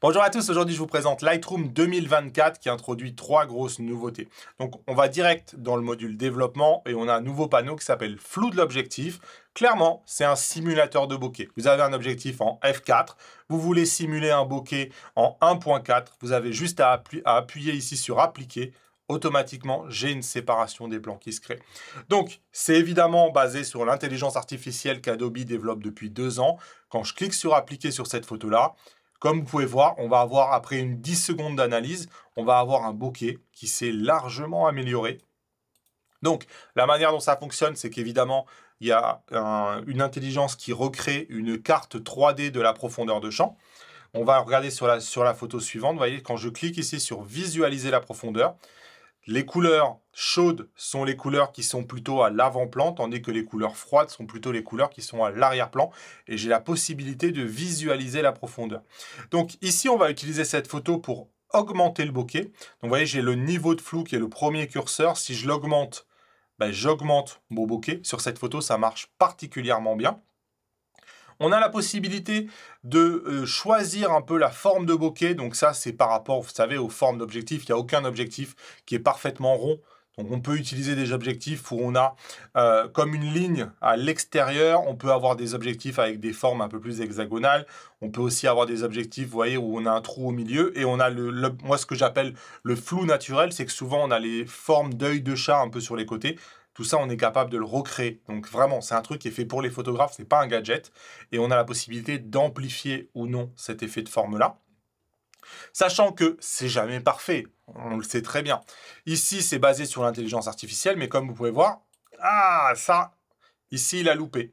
Bonjour à tous, aujourd'hui je vous présente Lightroom 2024 qui introduit trois grosses nouveautés. Donc on va direct dans le module développement et on a un nouveau panneau qui s'appelle flou de l'objectif. Clairement, c'est un simulateur de bokeh. Vous avez un objectif en f4, vous voulez simuler un bokeh en 1.4, vous avez juste à, appuyer ici sur appliquer automatiquement, j'ai une séparation des plans qui se crée. Donc, c'est évidemment basé sur l'intelligence artificielle qu'Adobe développe depuis deux ans. Quand je clique sur appliquer sur cette photo-là, comme vous pouvez voir, on va avoir, après une 10 secondes d'analyse, on va avoir un bokeh qui s'est largement amélioré. Donc, la manière dont ça fonctionne, c'est qu'évidemment, il y a une intelligence qui recrée une carte 3D de la profondeur de champ. On va regarder sur la, sur la photo suivante. Vous voyez, quand je clique ici sur « Visualiser la profondeur », les couleurs chaudes sont les couleurs qui sont plutôt à l'avant-plan, tandis que les couleurs froides sont plutôt les couleurs qui sont à l'arrière-plan. Et j'ai la possibilité de visualiser la profondeur. Donc ici, on va utiliser cette photo pour augmenter le bokeh. Donc vous voyez, j'ai le niveau de flou qui est le premier curseur. Si je l'augmente, ben, j'augmente mon bokeh. Sur cette photo, ça marche particulièrement bien. On a la possibilité de euh, choisir un peu la forme de bokeh. Donc ça, c'est par rapport, vous savez, aux formes d'objectifs. Il n'y a aucun objectif qui est parfaitement rond. Donc on peut utiliser des objectifs où on a euh, comme une ligne à l'extérieur, on peut avoir des objectifs avec des formes un peu plus hexagonales, on peut aussi avoir des objectifs, vous voyez, où on a un trou au milieu et on a le, moi ce que j'appelle le flou naturel, c'est que souvent on a les formes d'œil de chat un peu sur les côtés. Tout ça, on est capable de le recréer. Donc vraiment, c'est un truc qui est fait pour les photographes, c'est pas un gadget. Et on a la possibilité d'amplifier ou non cet effet de forme-là. Sachant que c'est jamais parfait, on le sait très bien. Ici, c'est basé sur l'intelligence artificielle, mais comme vous pouvez voir, ah, ça, ici, il a loupé.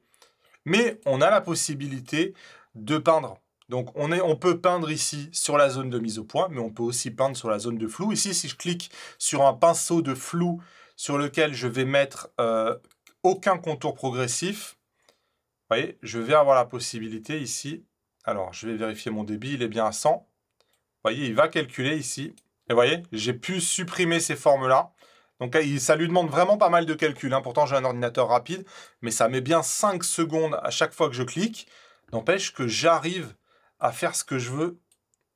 Mais on a la possibilité de peindre. Donc, on, est, on peut peindre ici sur la zone de mise au point, mais on peut aussi peindre sur la zone de flou. Ici, si je clique sur un pinceau de flou sur lequel je vais mettre euh, aucun contour progressif, vous voyez, je vais avoir la possibilité ici, alors je vais vérifier mon débit, il est bien à 100, vous voyez, il va calculer ici, et vous voyez, j'ai pu supprimer ces formes-là, donc ça lui demande vraiment pas mal de calculs, hein. pourtant j'ai un ordinateur rapide, mais ça met bien 5 secondes à chaque fois que je clique, n'empêche que j'arrive à faire ce que je veux.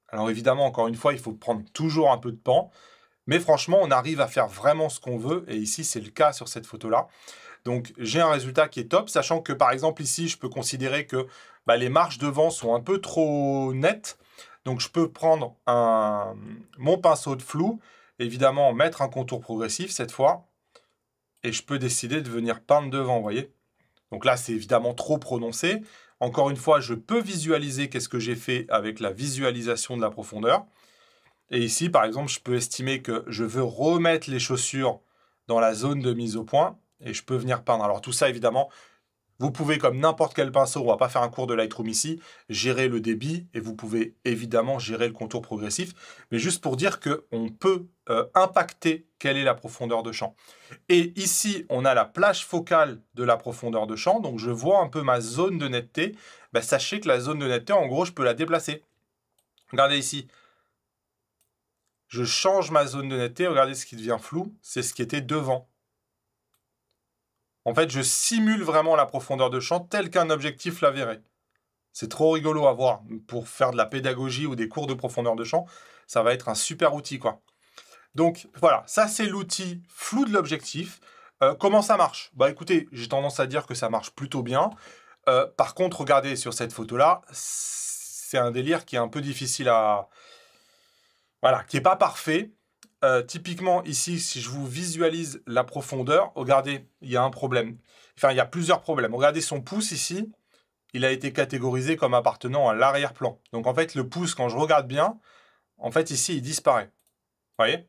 Alors évidemment, encore une fois, il faut prendre toujours un peu de temps, mais franchement, on arrive à faire vraiment ce qu'on veut. Et ici, c'est le cas sur cette photo-là. Donc, j'ai un résultat qui est top, sachant que, par exemple, ici, je peux considérer que bah, les marches devant sont un peu trop nettes. Donc, je peux prendre mon pinceau de flou, évidemment, mettre un contour progressif cette fois. Et je peux décider de venir peindre devant, vous voyez donc là, c'est évidemment trop prononcé. Encore une fois, je peux visualiser qu'est-ce que j'ai fait avec la visualisation de la profondeur. Et ici, par exemple, je peux estimer que je veux remettre les chaussures dans la zone de mise au point et je peux venir peindre. Alors tout ça, évidemment, vous pouvez, comme n'importe quel pinceau, on va pas faire un cours de Lightroom ici, gérer le débit et vous pouvez évidemment gérer le contour progressif, mais juste pour dire qu'on peut euh, impacter quelle est la profondeur de champ. Et ici, on a la plage focale de la profondeur de champ, donc je vois un peu ma zone de netteté. Ben, sachez que la zone de netteté, en gros, je peux la déplacer. Regardez ici, je change ma zone de netteté, regardez ce qui devient flou, c'est ce qui était devant. En fait, je simule vraiment la profondeur de champ tel qu'un objectif la C'est trop rigolo à voir pour faire de la pédagogie ou des cours de profondeur de champ. Ça va être un super outil, quoi. Donc voilà, ça c'est l'outil flou de l'objectif. Euh, comment ça marche Bah écoutez, j'ai tendance à dire que ça marche plutôt bien. Euh, par contre, regardez sur cette photo-là, c'est un délire qui est un peu difficile à, voilà, qui n'est pas parfait. Euh, typiquement, ici, si je vous visualise la profondeur, regardez, il y a un problème. Enfin, il y a plusieurs problèmes. Regardez son pouce ici, il a été catégorisé comme appartenant à l'arrière-plan. Donc, en fait, le pouce, quand je regarde bien, en fait, ici, il disparaît. Vous voyez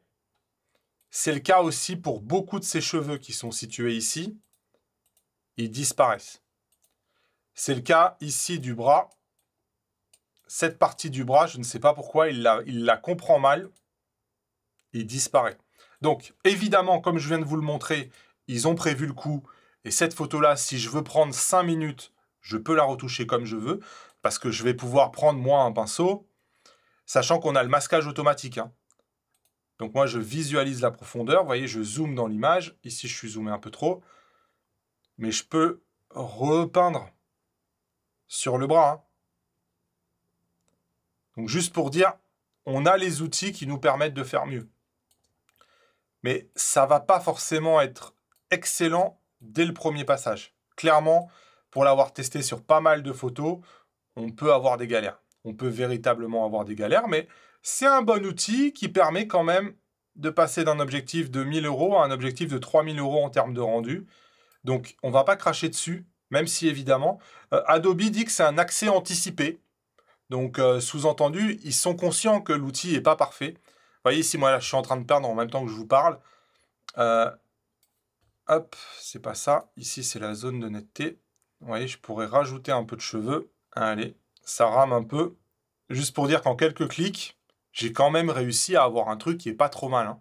C'est le cas aussi pour beaucoup de ses cheveux qui sont situés ici. Ils disparaissent. C'est le cas ici du bras cette partie du bras, je ne sais pas pourquoi, il la, comprend mal Il disparaît. Donc, évidemment, comme je viens de vous le montrer, ils ont prévu le coup. Et cette photo-là, si je veux prendre 5 minutes, je peux la retoucher comme je veux, parce que je vais pouvoir prendre, moi, un pinceau, sachant qu'on a le masquage automatique. Hein. Donc moi, je visualise la profondeur. Vous voyez, je zoome dans l'image. Ici, je suis zoomé un peu trop. Mais je peux repeindre sur le bras. Hein. Donc juste pour dire, on a les outils qui nous permettent de faire mieux. Mais ça va pas forcément être excellent dès le premier passage. Clairement, pour l'avoir testé sur pas mal de photos, on peut avoir des galères. On peut véritablement avoir des galères, mais c'est un bon outil qui permet quand même de passer d'un objectif de 1000 euros à un objectif de 3000 euros en termes de rendu. Donc, on va pas cracher dessus, même si évidemment, euh, Adobe dit que c'est un accès anticipé. Donc, euh, sous-entendu, ils sont conscients que l'outil n'est pas parfait. Vous voyez ici, moi, là, je suis en train de perdre en même temps que je vous parle. Euh, hop, c'est pas ça. Ici, c'est la zone de netteté. Vous voyez, je pourrais rajouter un peu de cheveux. Allez, ça rame un peu. Juste pour dire qu'en quelques clics, j'ai quand même réussi à avoir un truc qui est pas trop mal. Hein.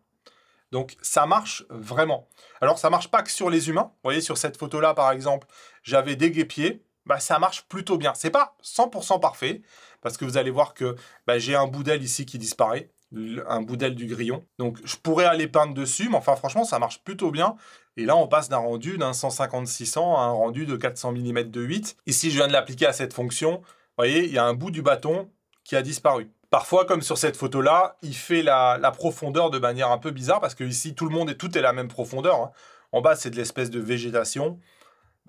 Donc ça marche vraiment. Alors ça marche pas que sur les humains. Vous voyez sur cette photo là par exemple, j'avais des guépiers. Bah ça marche plutôt bien. C'est pas 100% parfait, parce que vous allez voir que bah, j'ai un bout d'aile ici qui disparaît, un bout d'aile du grillon. Donc je pourrais aller peindre dessus, mais enfin franchement ça marche plutôt bien. Et là on passe d'un rendu d'un 150-600 à un rendu de 400 mm de 8. Ici je viens de l'appliquer à cette fonction. Vous voyez, il y a un bout du bâton qui a disparu. Parfois, comme sur cette photo-là, il fait la, profondeur de manière un peu bizarre parce que ici tout le monde et tout est la même profondeur. Hein. En bas c'est de l'espèce de végétation.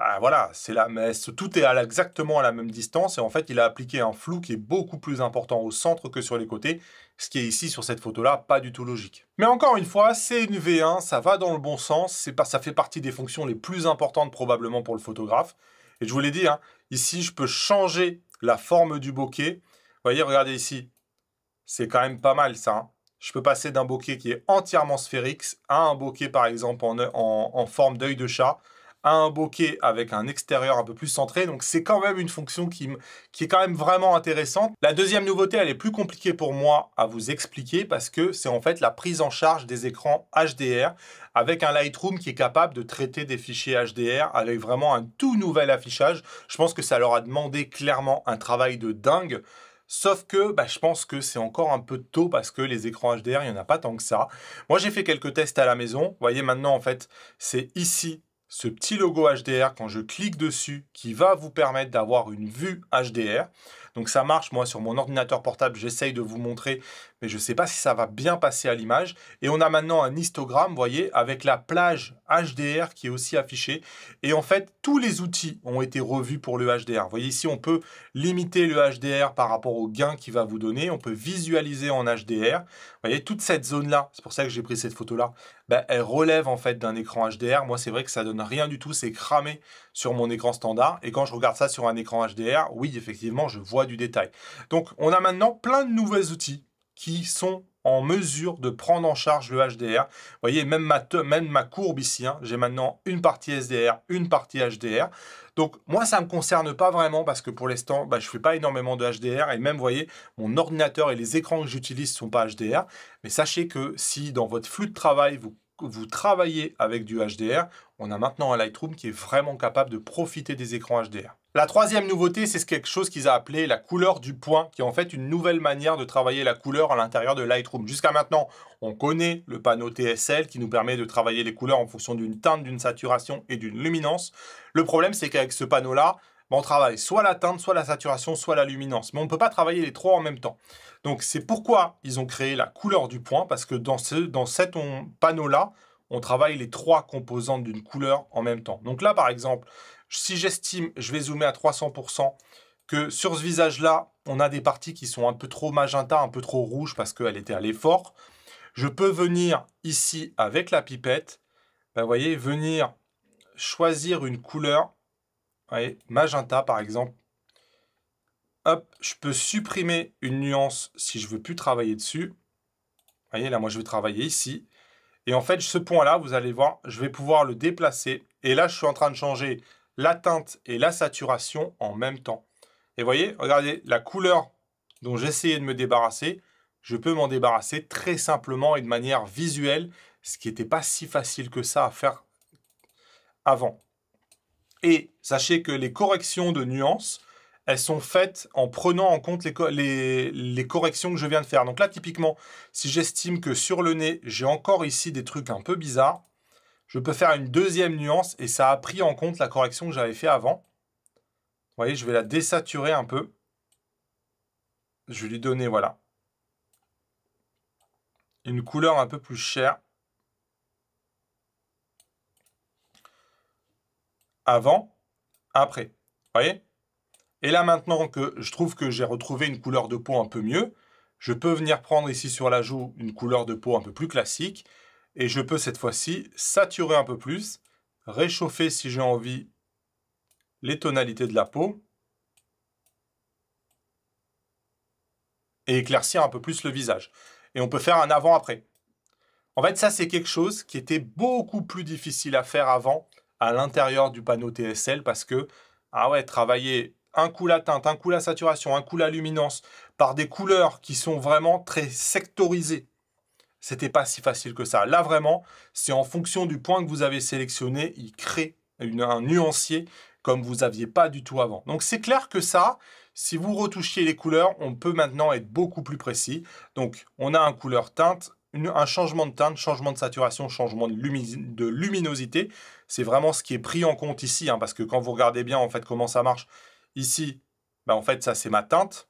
Bah, voilà, c'est la messe, tout est à exactement à la même distance et en fait il a appliqué un flou qui est beaucoup plus important au centre que sur les côtés, ce qui est ici sur cette photo-là pas du tout logique. Mais encore une fois, c'est une V1, ça va dans le bon sens, ça fait partie des fonctions les plus importantes probablement pour le photographe. Et je vous l'ai dit, hein, ici je peux changer la forme du bokeh. Vous voyez, regardez ici, c'est quand même pas mal ça. Hein. Je peux passer d'un bokeh qui est entièrement sphérique à un bokeh par exemple en, en forme d'œil de chat un bokeh avec un extérieur un peu plus centré. Donc c'est quand même une fonction qui, qui est quand même vraiment intéressante. La deuxième nouveauté, elle est plus compliquée pour moi à vous expliquer parce que c'est en fait la prise en charge des écrans HDR avec un Lightroom qui est capable de traiter des fichiers HDR avec vraiment un tout nouvel affichage. Je pense que ça leur a demandé clairement un travail de dingue. Sauf que bah, je pense que c'est encore un peu tôt parce que les écrans HDR, il n'y en a pas tant que ça. Moi, j'ai fait quelques tests à la maison. Vous voyez, maintenant, en fait, c'est ici ce petit logo HDR quand je clique dessus qui va vous permettre d'avoir une vue HDR. Donc ça marche, moi sur mon ordinateur portable, j'essaye de vous montrer, mais je sais pas si ça va bien passer à l'image. Et on a maintenant un histogramme, vous voyez, avec la plage HDR qui est aussi affichée. Et en fait, tous les outils ont été revus pour le HDR. Vous voyez ici, on peut limiter le HDR par rapport au gain qu'il va vous donner. On peut visualiser en HDR. voyez, toute cette zone-là, c'est pour ça que j'ai pris cette photo-là, bah, elle relève en fait d'un écran HDR. Moi, c'est vrai que ça donne rien du tout, c'est cramé sur mon écran standard. Et quand je regarde ça sur un écran HDR, oui, effectivement, je vois détail. Donc on a maintenant plein de nouveaux outils qui sont en mesure de prendre en charge le HDR. voyez, même ma, même ma courbe ici, hein, j'ai maintenant une partie SDR, une partie HDR. Donc moi, ça me concerne pas vraiment parce que pour l'instant, bah, je fais pas énormément de HDR. Et même, voyez, mon ordinateur et les écrans que j'utilise sont pas HDR. Mais sachez que si dans votre flux de travail, vous vous travaillez avec du HDR, on a maintenant un Lightroom qui est vraiment capable de profiter des écrans HDR. La troisième nouveauté, c'est quelque chose qu'ils ont appelé la couleur du point, qui est en fait une nouvelle manière de travailler la couleur à l'intérieur de Lightroom. Jusqu'à maintenant, on connaît le panneau TSL qui nous permet de travailler les couleurs en fonction d'une teinte, d'une saturation et d'une luminance. Le problème, c'est qu'avec ce panneau-là, on travaille soit la teinte, soit la saturation, soit la luminance. Mais on ne peut pas travailler les trois en même temps. Donc c'est pourquoi ils ont créé la couleur du point, parce que dans, ce, dans cet panneau-là, on travaille les trois composantes d'une couleur en même temps. Donc là, par exemple, si j'estime, je vais zoomer à 300%, que sur ce visage-là, on a des parties qui sont un peu trop magenta, un peu trop rouge parce qu'elle était à l'effort. Je peux venir ici avec la pipette, ben, vous voyez, venir choisir une couleur voyez, magenta par exemple. Hop, je peux supprimer une nuance si je veux plus travailler dessus. Vous voyez, là, moi, je vais travailler ici. Et en fait, ce point-là, vous allez voir, je vais pouvoir le déplacer. Et là, je suis en train de changer la teinte et la saturation en même temps. Et vous voyez, regardez, la couleur dont j'essayais de me débarrasser, je peux m'en débarrasser très simplement et de manière visuelle, ce qui n'était pas si facile que ça à faire avant. Et sachez que les corrections de nuances, elles sont faites en prenant en compte les, corrections que je viens de faire. Donc là, typiquement, si j'estime que sur le nez, j'ai encore ici des trucs un peu bizarres, je peux faire une deuxième nuance et ça a pris en compte la correction que j'avais fait avant. Vous voyez, je vais la désaturer un peu. Je vais lui donner, voilà, une couleur un peu plus chère. avant, après. voyez Et là, maintenant que je trouve que j'ai retrouvé une couleur de peau un peu mieux, je peux venir prendre ici sur la joue une couleur de peau un peu plus classique et je peux cette fois-ci saturer un peu plus, réchauffer si j'ai envie les tonalités de la peau et éclaircir un peu plus le visage. Et on peut faire un avant-après. En fait, ça, c'est quelque chose qui était beaucoup plus difficile à faire avant à l'intérieur du panneau TSL parce que, ah ouais, travailler un coup la teinte, un coup la saturation, un coup la luminance, par des couleurs qui sont vraiment très sectorisées, c'était pas si facile que ça. Là, vraiment, c'est en fonction du point que vous avez sélectionné, il crée un nuancier comme vous aviez pas du tout avant. Donc c'est clair que ça, si vous retouchiez les couleurs, on peut maintenant être beaucoup plus précis. Donc on a un couleur teinte, un changement de teinte, changement de saturation, changement de, luminosité. C'est vraiment ce qui est pris en compte ici, hein, parce que quand vous regardez bien en fait comment ça marche, ici, bah, en fait ça c'est ma teinte.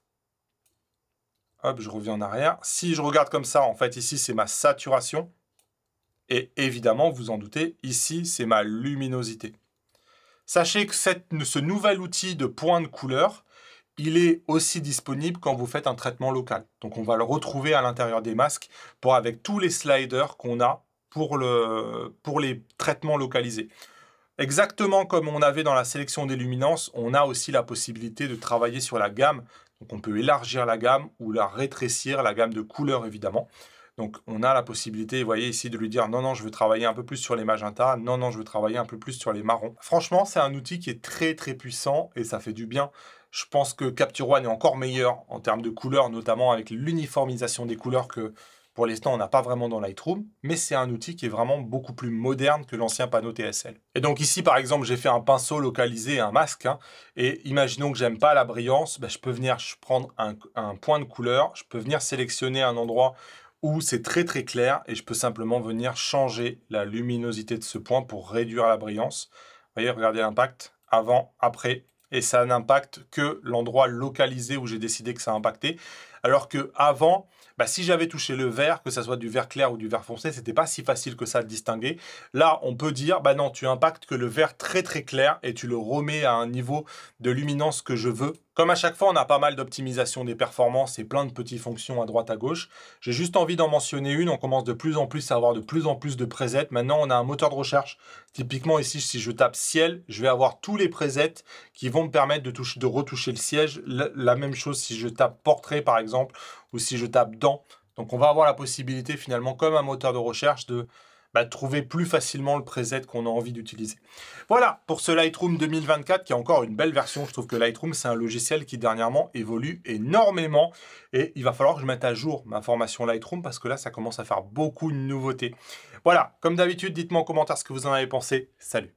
Hop, je reviens en arrière. Si je regarde comme ça, en fait ici c'est ma saturation. Et évidemment, vous en doutez, ici c'est ma luminosité. Sachez que cette, ce nouvel outil de point de couleur, il est aussi disponible quand vous faites un traitement local. Donc on va le retrouver à l'intérieur des masques pour avec tous les sliders qu'on a pour, le, pour les traitements localisés. Exactement comme on avait dans la sélection des luminances, on a aussi la possibilité de travailler sur la gamme. Donc on peut élargir la gamme ou la rétrécir, la gamme de couleurs évidemment. Donc on a la possibilité, vous voyez ici, de lui dire non, non, je veux travailler un peu plus sur les magenta. non, non, je veux travailler un peu plus sur les marrons. Franchement, c'est un outil qui est très très puissant et ça fait du bien je pense que Capture One est encore meilleur en termes de couleurs, notamment avec l'uniformisation des couleurs que pour l'instant on n'a pas vraiment dans Lightroom, mais c'est un outil qui est vraiment beaucoup plus moderne que l'ancien panneau TSL. Et donc ici par exemple j'ai fait un pinceau localisé un masque, hein. et imaginons que j'aime pas la brillance, ben, je peux venir prendre un, un point de couleur, je peux venir sélectionner un endroit où c'est très très clair et je peux simplement venir changer la luminosité de ce point pour réduire la brillance. Vous voyez, regardez l'impact avant, après, et ça n'impacte que l'endroit localisé où j'ai décidé que ça impactait. Alors que avant, bah, si j'avais touché le vert, que ce soit du vert clair ou du vert foncé, c'était pas si facile que ça de distinguer. Là, on peut dire, bah non, tu impactes que le vert très très clair et tu le remets à un niveau de luminance que je veux. Comme à chaque fois, on a pas mal d'optimisation des performances et plein de petites fonctions à droite à gauche. J'ai juste envie d'en mentionner une. On commence de plus en plus à avoir de plus en plus de presets. Maintenant, on a un moteur de recherche. Typiquement ici, si je tape ciel, je vais avoir tous les presets qui vont me permettre de, toucher, de retoucher le siège. La, même chose si je tape portrait par exemple ou si je tape dans donc on va avoir la possibilité finalement, comme un moteur de recherche, bah, de trouver plus facilement le preset qu'on a envie d'utiliser. Voilà pour ce Lightroom 2024 qui est encore une belle version. Je trouve que Lightroom, c'est un logiciel qui dernièrement évolue énormément et il va falloir que je mette à jour ma formation Lightroom parce que là, ça commence à faire beaucoup de nouveautés. Voilà, comme d'habitude, dites-moi en commentaire ce que vous en avez pensé. Salut